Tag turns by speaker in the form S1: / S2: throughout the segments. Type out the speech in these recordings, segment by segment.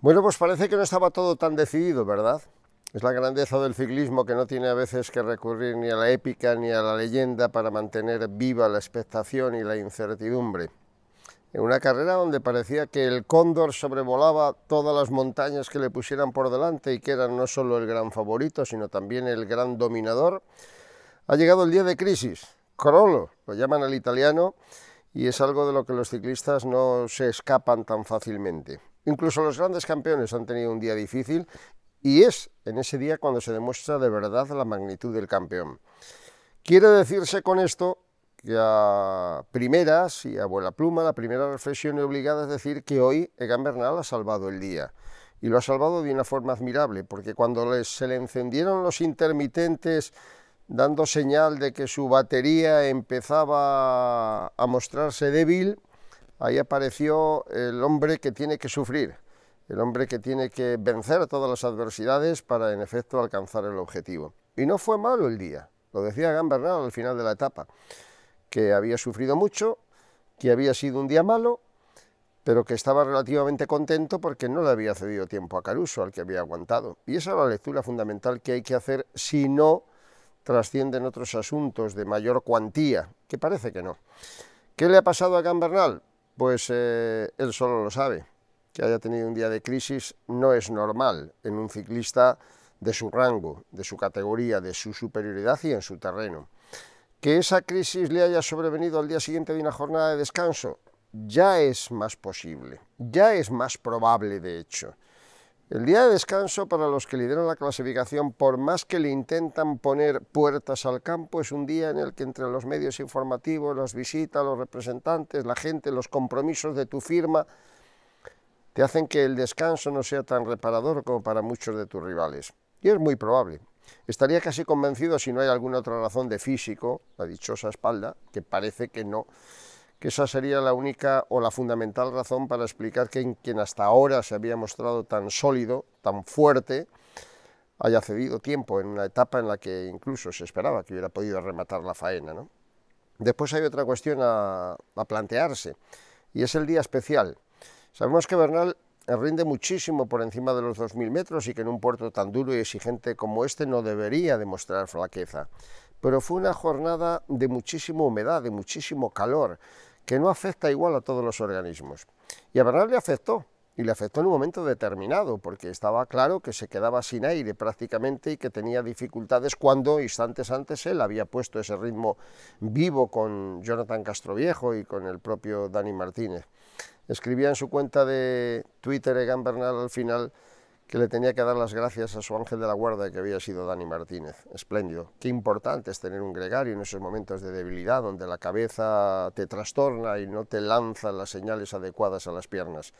S1: Bueno, pues parece que no estaba todo tan decidido, ¿verdad? Es la grandeza del ciclismo que no tiene a veces que recurrir ni a la épica ni a la leyenda para mantener viva la expectación y la incertidumbre. En una carrera donde parecía que el cóndor sobrevolaba todas las montañas que le pusieran por delante y que era no solo el gran favorito, sino también el gran dominador, ha llegado el día de crisis. Crollo, lo llaman al italiano, y es algo de lo que los ciclistas no se escapan tan fácilmente. Incluso los grandes campeones han tenido un día difícil y es en ese día cuando se demuestra de verdad la magnitud del campeón. Quiere decirse con esto que a primeras y a buena pluma, la primera reflexión obligada es decir que hoy Egan Bernal ha salvado el día. Y lo ha salvado de una forma admirable, porque cuando se le encendieron los intermitentes dando señal de que su batería empezaba a mostrarse débil, ahí apareció el hombre que tiene que sufrir, el hombre que tiene que vencer todas las adversidades para en efecto alcanzar el objetivo. Y no fue malo el día, lo decía Gambernal al final de la etapa, que había sufrido mucho, que había sido un día malo, pero que estaba relativamente contento porque no le había cedido tiempo a Caruso, al que había aguantado. Y esa es la lectura fundamental que hay que hacer si no trascienden otros asuntos de mayor cuantía, que parece que no. ¿Qué le ha pasado a Gambernal? Pues eh, él solo lo sabe. Que haya tenido un día de crisis no es normal en un ciclista de su rango, de su categoría, de su superioridad y en su terreno. Que esa crisis le haya sobrevenido al día siguiente de una jornada de descanso ya es más posible, ya es más probable de hecho. El día de descanso para los que lideran la clasificación, por más que le intentan poner puertas al campo, es un día en el que entre los medios informativos, las visitas, los representantes, la gente, los compromisos de tu firma, te hacen que el descanso no sea tan reparador como para muchos de tus rivales. Y es muy probable. Estaría casi convencido si no hay alguna otra razón de físico, la dichosa espalda, que parece que no que esa sería la única o la fundamental razón para explicar que en quien hasta ahora se había mostrado tan sólido, tan fuerte, haya cedido tiempo en una etapa en la que incluso se esperaba que hubiera podido rematar la faena. Después hay otra cuestión a, a plantearse, y es el día especial. Sabemos que Bernal rinde muchísimo por encima de los 2.000 metros y que en un puerto tan duro y exigente como este no debería demostrar flaqueza. Pero fue una jornada de muchísima humedad, de muchísimo calor, que no afecta igual a todos los organismos. Y a Bernard le afectó, y le afectó en un momento determinado, porque estaba claro que se quedaba sin aire prácticamente y que tenía dificultades cuando instantes antes él había puesto ese ritmo vivo con Jonathan Castroviejo y con el propio Dani Martínez. Escribía en su cuenta de Twitter Egan Bernal al final que le tenía que dar las gracias a su ángel de la guarda que había sido Dani Martínez. Espléndido. Qué importante es tener un gregario en esos momentos de debilidad donde la cabeza te trastorna y no te lanza las señales adecuadas a las piernas.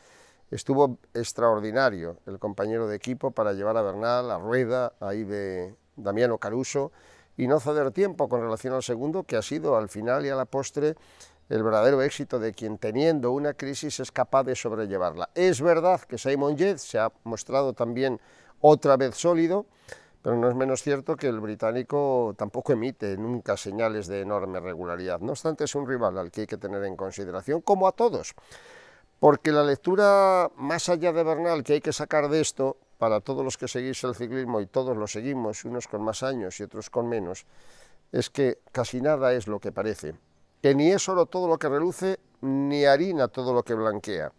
S1: Estuvo extraordinario el compañero de equipo para llevar a Bernal, a Rueda, ahí de Damiano Caruso y no ceder tiempo con relación al segundo que ha sido al final y a la postre el verdadero éxito de quien teniendo una crisis es capaz de sobrellevarla. Es verdad que Simon Yates se ha mostrado también otra vez sólido, pero no es menos cierto que el británico tampoco emite nunca señales de enorme regularidad. No obstante, es un rival al que hay que tener en consideración, como a todos, porque la lectura más allá de Bernal que hay que sacar de esto, para todos los que seguís el ciclismo y todos lo seguimos, unos con más años y otros con menos, es que casi nada es lo que parece que ni es oro todo lo que reluce, ni harina todo lo que blanquea.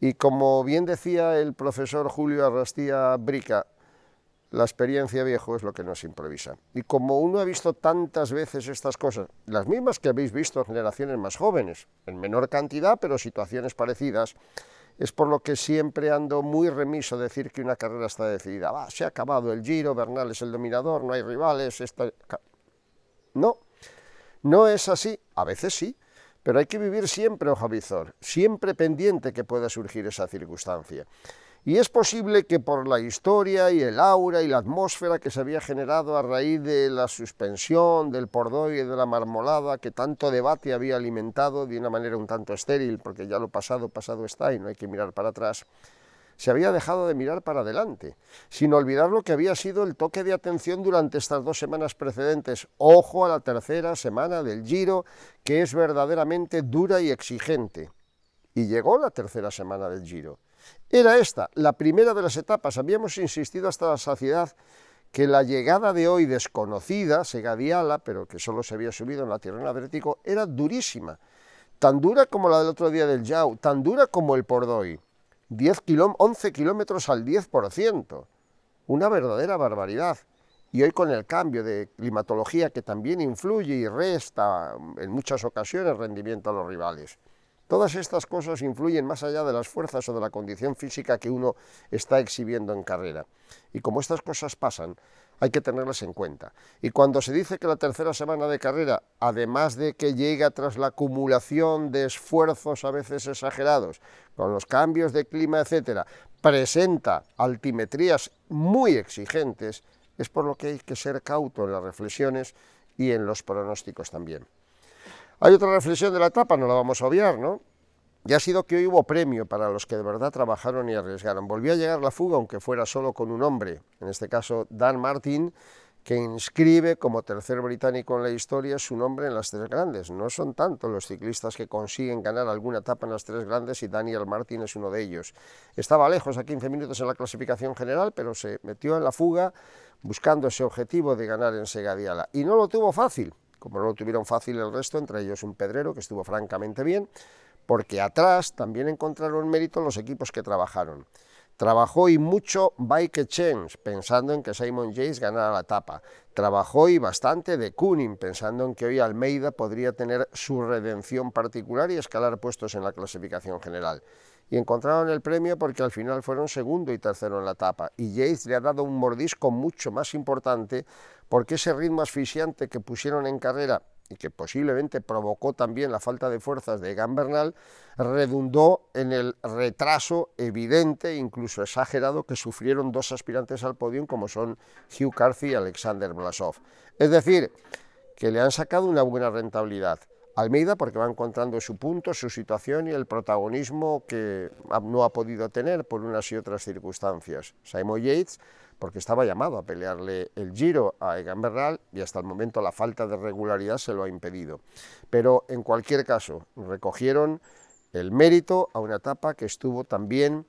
S1: Y como bien decía el profesor Julio Arrastía Brica, la experiencia viejo es lo que nos improvisa. Y como uno ha visto tantas veces estas cosas, las mismas que habéis visto generaciones más jóvenes, en menor cantidad, pero situaciones parecidas, es por lo que siempre ando muy remiso a decir que una carrera está decidida. Ah, se ha acabado el giro, Bernal es el dominador, no hay rivales, No, no es así, a veces sí, pero hay que vivir siempre ojavizor, siempre pendiente que pueda surgir esa circunstancia. Y es posible que por la historia y el aura y la atmósfera que se había generado a raíz de la suspensión, del pordo y de la marmolada, que tanto debate había alimentado de una manera un tanto estéril, porque ya lo pasado, pasado está y no hay que mirar para atrás, se había dejado de mirar para adelante, sin olvidar lo que había sido el toque de atención durante estas dos semanas precedentes. Ojo a la tercera semana del Giro, que es verdaderamente dura y exigente. Y llegó la tercera semana del Giro. Era esta, la primera de las etapas. Habíamos insistido hasta la saciedad que la llegada de hoy desconocida, Segadiala, pero que solo se había subido en la tierra Adriático, era durísima. Tan dura como la del otro día del Yao, tan dura como el Pordoi. 10 11 kilómetros al 10%. Una verdadera barbaridad. Y hoy con el cambio de climatología que también influye y resta mm, en muchas ocasiones rendimiento a los rivales. Todas estas cosas influyen más allá de las fuerzas o de la condición física que uno está exhibiendo en carrera. Y como estas cosas pasan, hay que tenerlas en cuenta. Y cuando se dice que la tercera semana de carrera, además de que llega tras la acumulación de esfuerzos a veces exagerados, con los cambios de clima, etcétera, presenta altimetrías muy exigentes, es por lo que hay que ser cauto en las reflexiones y en los pronósticos también. Hay otra reflexión de la etapa, no la vamos a obviar, ¿no? Ya ha sido que hoy hubo premio para los que de verdad trabajaron y arriesgaron. Volvió a llegar la fuga, aunque fuera solo con un hombre, en este caso Dan Martin, que inscribe como tercer británico en la historia su nombre en las tres grandes. No son tantos los ciclistas que consiguen ganar alguna etapa en las tres grandes y Daniel Martin es uno de ellos. Estaba lejos a 15 minutos en la clasificación general, pero se metió en la fuga buscando ese objetivo de ganar en Segadiala. Y no lo tuvo fácil, como no lo tuvieron fácil el resto, entre ellos un pedrero que estuvo francamente bien, porque atrás también encontraron mérito los equipos que trabajaron. Trabajó y mucho Bike Change, pensando en que Simon Yates ganara la etapa. Trabajó y bastante de Kuning, pensando en que hoy Almeida podría tener su redención particular y escalar puestos en la clasificación general. Y encontraron el premio porque al final fueron segundo y tercero en la etapa. Y Yates le ha dado un mordisco mucho más importante porque ese ritmo asfixiante que pusieron en carrera y que posiblemente provocó también la falta de fuerzas de Bernal, redundó en el retraso evidente, incluso exagerado, que sufrieron dos aspirantes al podium como son Hugh Carthy y Alexander Blasov. Es decir, que le han sacado una buena rentabilidad. Almeida porque va encontrando su punto, su situación y el protagonismo que no ha podido tener por unas y otras circunstancias. Simon Yates porque estaba llamado a pelearle el Giro a Egan y hasta el momento la falta de regularidad se lo ha impedido. Pero en cualquier caso, recogieron el mérito a una etapa que estuvo también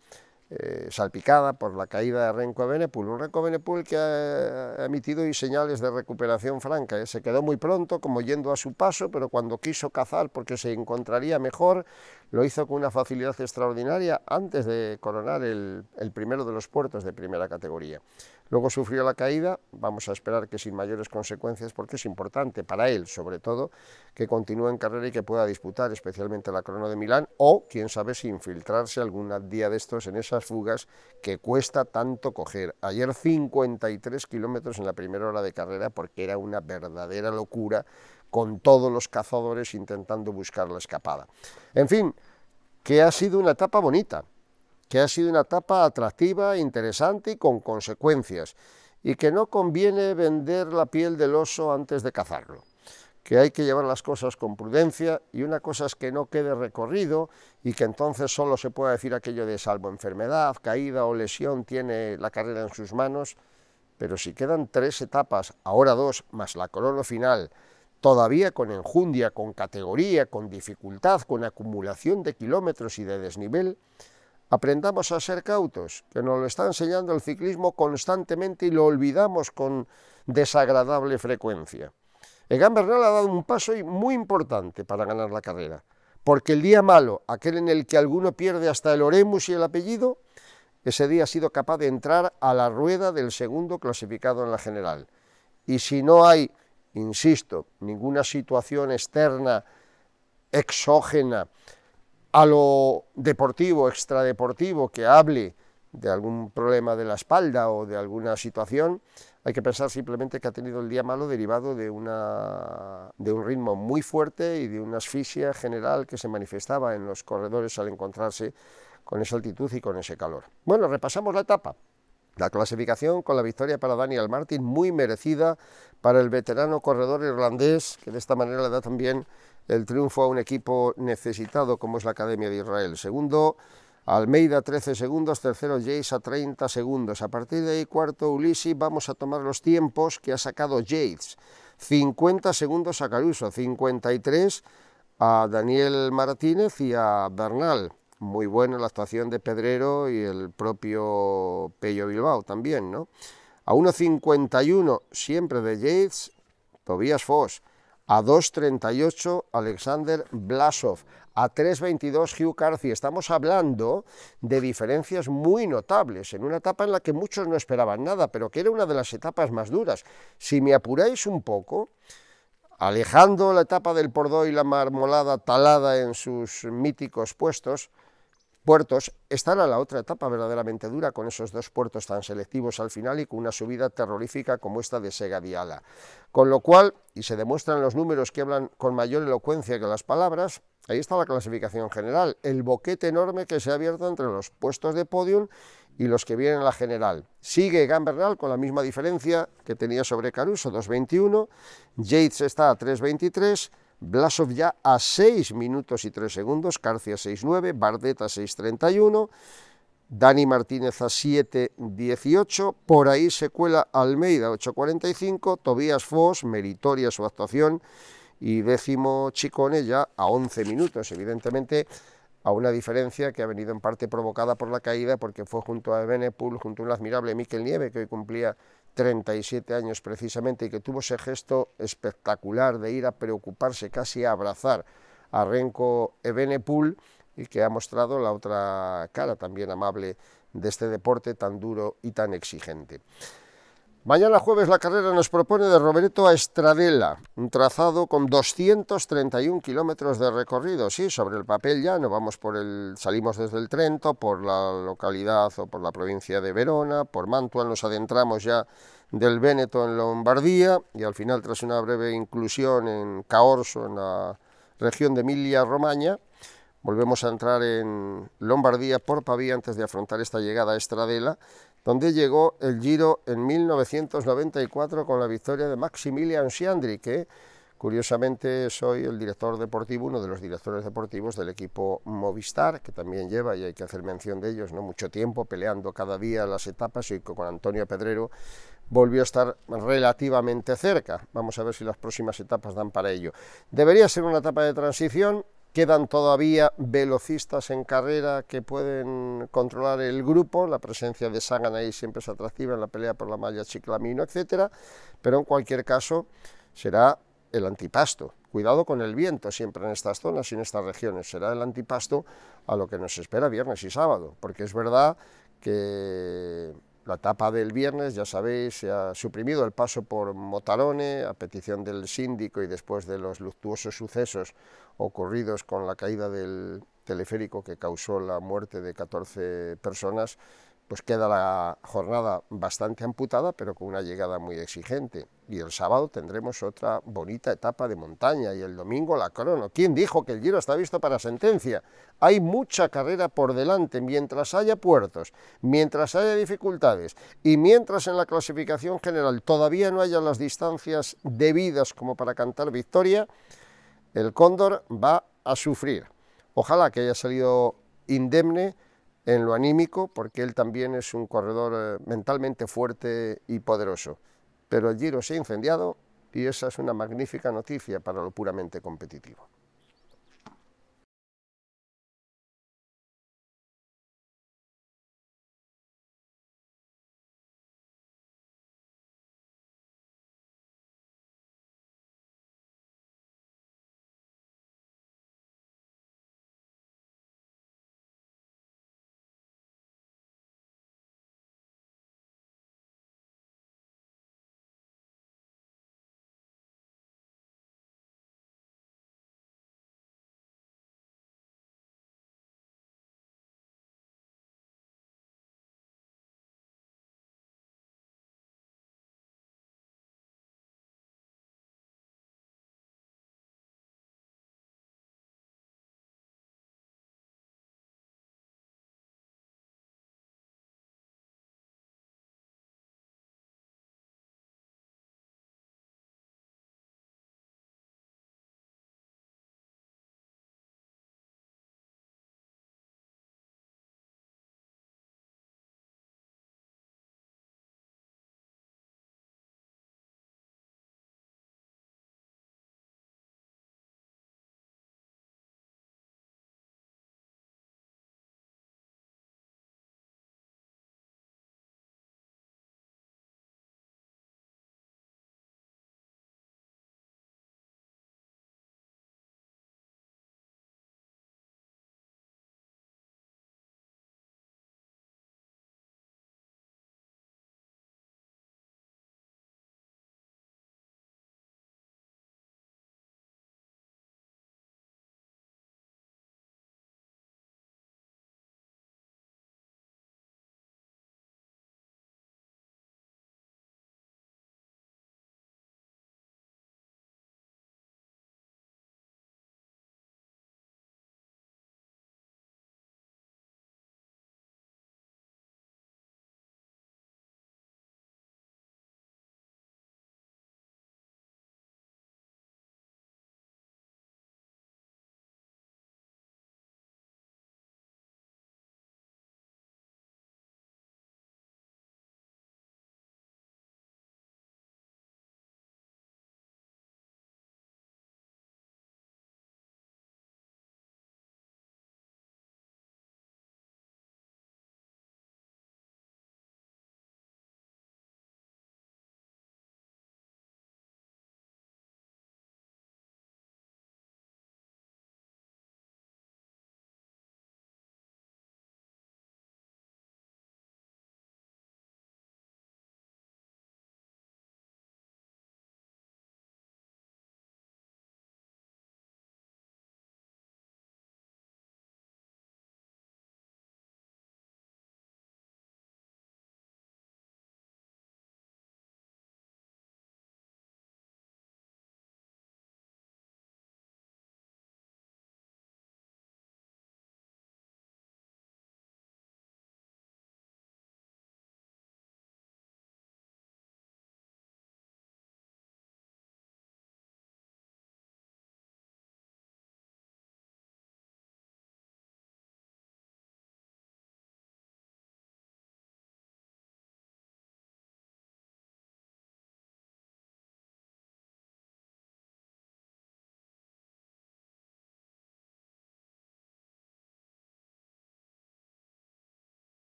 S1: eh, salpicada por la caída de Renko Benepul, un Renko Benepul que ha emitido señales de recuperación franca, ¿eh? se quedó muy pronto como yendo a su paso, pero cuando quiso cazar porque se encontraría mejor, lo hizo con una facilidad extraordinaria antes de coronar el, el primero de los puertos de primera categoría. Luego sufrió la caída, vamos a esperar que sin mayores consecuencias, porque es importante para él, sobre todo, que continúe en carrera y que pueda disputar especialmente la Crono de Milán, o quién sabe si infiltrarse algún día de estos en esas fugas que cuesta tanto coger. Ayer 53 kilómetros en la primera hora de carrera, porque era una verdadera locura, con todos los cazadores intentando buscar la escapada. En fin, que ha sido una etapa bonita que ha sido una etapa atractiva, interesante y con consecuencias, y que no conviene vender la piel del oso antes de cazarlo, que hay que llevar las cosas con prudencia y una cosa es que no quede recorrido y que entonces solo se pueda decir aquello de salvo enfermedad, caída o lesión tiene la carrera en sus manos, pero si quedan tres etapas, ahora dos, más la corona final, todavía con enjundia, con categoría, con dificultad, con acumulación de kilómetros y de desnivel, Aprendamos a ser cautos, que nos lo está enseñando el ciclismo constantemente y lo olvidamos con desagradable frecuencia. Egan Bernal ha dado un paso muy importante para ganar la carrera, porque el día malo, aquel en el que alguno pierde hasta el oremus y el apellido, ese día ha sido capaz de entrar a la rueda del segundo clasificado en la general. Y si no hay, insisto, ninguna situación externa, exógena, a lo deportivo, extradeportivo, que hable de algún problema de la espalda o de alguna situación, hay que pensar simplemente que ha tenido el día malo derivado de, de un ritmo muy fuerte y de una asfixia general que se manifestaba en los corredores al encontrarse con esa altitud y con ese calor. Bueno, repasamos la etapa. La clasificación con la victoria para Daniel Martin, muy merecida para el veterano corredor irlandés, que de esta manera le da también el triunfo a un equipo necesitado como es la Academia de Israel. Segundo, Almeida 13 segundos, tercero Jace a 30 segundos. A partir de ahí, cuarto Ulisi, vamos a tomar los tiempos que ha sacado Jace. 50 segundos a Caruso, 53 a Daniel Martínez y a Bernal muy buena la actuación de Pedrero y el propio Pello Bilbao también, ¿no? A 1.51 siempre de Yates, Tobias Foss. A 2.38 Alexander Blasov. A 3.22 Hugh Carthy. Estamos hablando de diferencias muy notables en una etapa en la que muchos no esperaban nada, pero que era una de las etapas más duras. Si me apuráis un poco, alejando la etapa del Pordó y la Marmolada talada en sus míticos puestos, puertos, estará la otra etapa verdaderamente dura con esos dos puertos tan selectivos al final y con una subida terrorífica como esta de Sega Viala. Con lo cual, y se demuestran los números que hablan con mayor elocuencia que las palabras, ahí está la clasificación general, el boquete enorme que se ha abierto entre los puestos de podium y los que vienen a la general. Sigue Gambernal con la misma diferencia que tenía sobre Caruso, 2.21, Yates está a 3.23, Blasov ya a 6 minutos y 3 segundos, Carcia 6.9, Bardet a 6.31, Dani Martínez a 7 18 por ahí se cuela Almeida 8.45, Tobías Foss, meritoria su actuación, y décimo Chicone ya a 11 minutos, evidentemente a una diferencia que ha venido en parte provocada por la caída porque fue junto a Benepul, junto a un admirable Miquel Nieve que hoy cumplía 37 años precisamente, y que tuvo ese gesto espectacular de ir a preocuparse, casi a abrazar a Renko Ebenepool, y que ha mostrado la otra cara también amable de este deporte tan duro y tan exigente. Mañana jueves la carrera nos propone de Roberto a Estradela, un trazado con 231 kilómetros de recorrido, sí, sobre el papel ya, no vamos por el, salimos desde el Trento, por la localidad o por la provincia de Verona, por Mantua, nos adentramos ya del Véneto en Lombardía y al final tras una breve inclusión en Caorso, en la región de Emilia-Romagna, volvemos a entrar en Lombardía por Pavía antes de afrontar esta llegada a Estradela donde llegó el Giro en 1994 con la victoria de Maximilian Siandri, que curiosamente soy el director deportivo, uno de los directores deportivos del equipo Movistar, que también lleva, y hay que hacer mención de ellos, no mucho tiempo peleando cada día las etapas y con Antonio Pedrero volvió a estar relativamente cerca. Vamos a ver si las próximas etapas dan para ello. Debería ser una etapa de transición, Quedan todavía velocistas en carrera que pueden controlar el grupo, la presencia de Sagan ahí siempre es atractiva en la pelea por la malla chiclamino, etc. Pero en cualquier caso será el antipasto. Cuidado con el viento siempre en estas zonas y en estas regiones. Será el antipasto a lo que nos espera viernes y sábado, porque es verdad que la etapa del viernes, ya sabéis, se ha suprimido el paso por Motarone a petición del síndico y después de los luctuosos sucesos ocurridos con la caída del teleférico que causó la muerte de 14 personas, pues queda la jornada bastante amputada, pero con una llegada muy exigente. Y el sábado tendremos otra bonita etapa de montaña y el domingo la crono. ¿Quién dijo que el giro está visto para sentencia? Hay mucha carrera por delante mientras haya puertos, mientras haya dificultades y mientras en la clasificación general todavía no haya las distancias debidas como para cantar victoria, el cóndor va a sufrir. Ojalá que haya salido indemne en lo anímico, porque él también es un corredor eh, mentalmente fuerte y poderoso. Pero el Giro se ha incendiado y esa es una magnífica noticia para lo puramente competitivo.